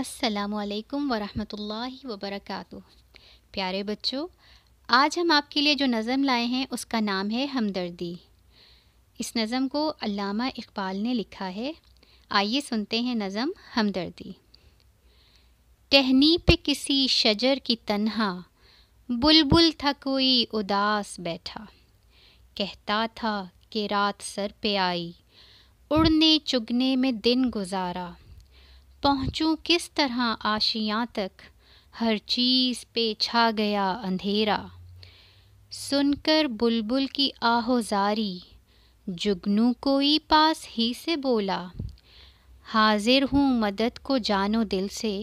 السلام علیکم ورحمۃ اللہ وبرکاتہ پیارے بچوں آج ہم آپ کے لیے جو نظم لائے ہیں اس کا نام ہے ہمدردی اس نظم کو علامہ اقبال نے لکھا ہے آئیے سنتے ہیں نظم ہمدردی ٹہنی پہ کسی شجر کی تنہا بلبل تھا کوئی اداس بیٹھا کہتا تھا کہ رات سر پہ آئی اڑنے چگنے میں دن گزارا پہنچوں کس طرح آشیاں تک ہر چیز پہ چھا گیا اندھیرا سن کر بلبل کی آہوزاری جگنو کوئی پاس ہی سے بولا حاضر ہوں مدد کو جانو دل سے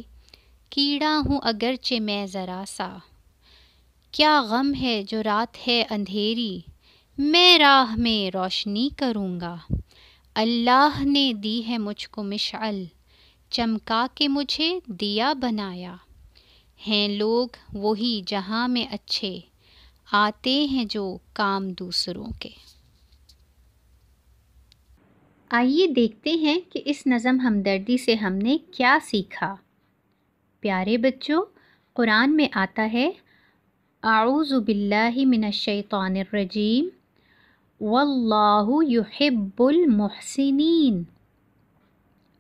کیڑا ہوں اگرچہ میں ذرا سا کیا غم ہے جو رات ہے اندھیری میں راہ میں روشنی کروں گا اللہ نے دی ہے مجھ کو مشعل چمکا کے مجھے دیا بنایا ہیں لوگ وہی جہاں میں اچھے آتے ہیں جو کام دوسروں کے آئیے دیکھتے ہیں کہ اس نظم ہمدردی سے ہم نے کیا سیکھا پیارے بچوں قرآن میں آتا ہے باللہ بلّہ الشیطان الرجیم واللہ یحب المحسنین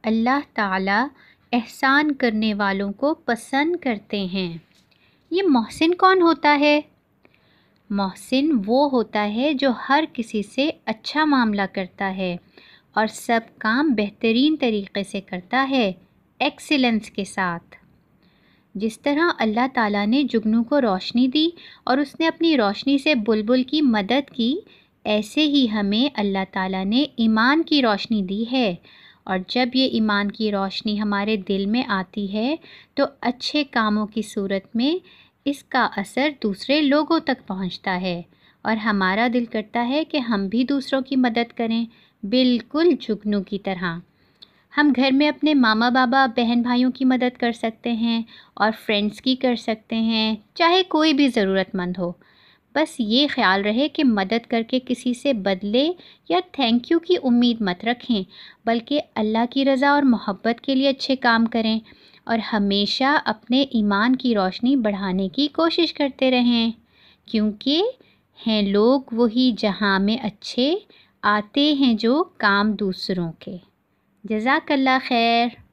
اللہ تعالی احسان کرنے والوں کو پسند کرتے ہیں یہ محسن کون ہوتا ہے محسن وہ ہوتا ہے جو ہر کسی سے اچھا معاملہ کرتا ہے اور سب کام بہترین طریقے سے کرتا ہے ایکسلنس کے ساتھ جس طرح اللہ تعالیٰ نے جگنو کو روشنی دی اور اس نے اپنی روشنی سے بلبل کی مدد کی ایسے ہی ہمیں اللہ تعالیٰ نے ایمان کی روشنی دی ہے اور جب یہ ایمان کی روشنی ہمارے دل میں آتی ہے تو اچھے کاموں کی صورت میں اس کا اثر دوسرے لوگوں تک پہنچتا ہے اور ہمارا دل کرتا ہے کہ ہم بھی دوسروں کی مدد کریں بالکل جھگنوں کی طرح ہم گھر میں اپنے ماما بابا بہن بھائیوں کی مدد کر سکتے ہیں اور فرینڈس کی کر سکتے ہیں چاہے کوئی بھی ضرورت مند ہو بس یہ خیال رہے کہ مدد کر کے کسی سے بدلے یا تھینک یو کی امید مت رکھیں بلکہ اللہ کی رضا اور محبت کے لیے اچھے کام کریں اور ہمیشہ اپنے ایمان کی روشنی بڑھانے کی کوشش کرتے رہیں کیونکہ ہیں لوگ وہی جہاں میں اچھے آتے ہیں جو کام دوسروں کے جزاک اللہ خیر